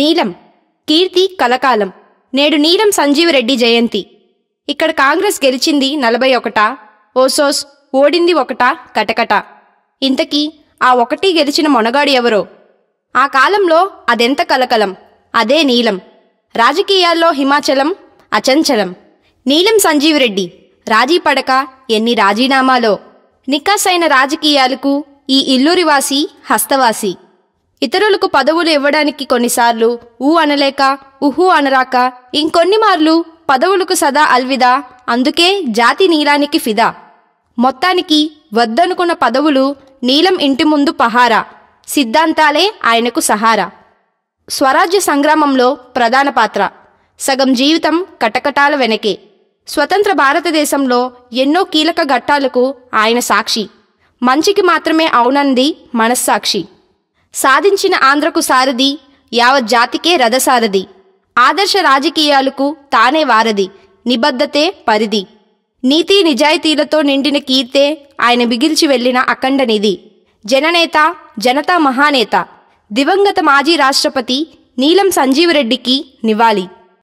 నీలం కీర్తి కలకాలం నేడు నీలం సంజీవరెడ్డి జయంతి ఇక్కడ కాంగ్రెస్ గెలిచింది నలభై ఒకటా ఓసోస్ ఓడింది ఒకటా కటకట ఇంతకీ ఆ ఒకటి గెలిచిన మొనగాడు ఎవరో ఆ కాలంలో అదెంత కలకలం అదే నీలం రాజకీయాల్లో హిమాచలం అచంచలం నీలం సంజీవరెడ్డి రాజీ పడక ఎన్ని రాజీనామాలో నికాసైన రాజకీయాలకు ఈ ఇల్లూరివాసి హస్తవాసి ఇతరులకు పదవులు ఇవ్వడానికి కొన్నిసార్లు ఊ అనలేక ఉహు అనరాక ఇంకొన్ని మార్లు పదవులకు సదా అల్విదా అందుకే జాతి నీలానికి ఫిదా మొత్తానికి వద్దనుకున్న పదవులు నీలం ఇంటి ముందు పహారా సిద్ధాంతాలే ఆయనకు సహారా స్వరాజ్య సంగ్రామంలో ప్రధాన పాత్ర సగం జీవితం కటకటాల వెనకే స్వతంత్ర భారతదేశంలో ఎన్నో కీలక ఘట్టాలకు ఆయన సాక్షి మంచికి మాత్రమే అవునంది మనస్సాక్షి సాధించిన ఆంధ్రకు సారథి యావత్ జాతికే రథసారథి ఆదర్శ రాజకీయాలకు తానే వారధి నిబద్ధతే పరిధి నీతి నిజాయితీలతో నిండిన కీర్తే ఆయన మిగిల్చి వెళ్లిన అఖండ నిధి జననేత జనతా మహానేత దివంగత మాజీ రాష్ట్రపతి నీలం సంజీవరెడ్డికి నివాళి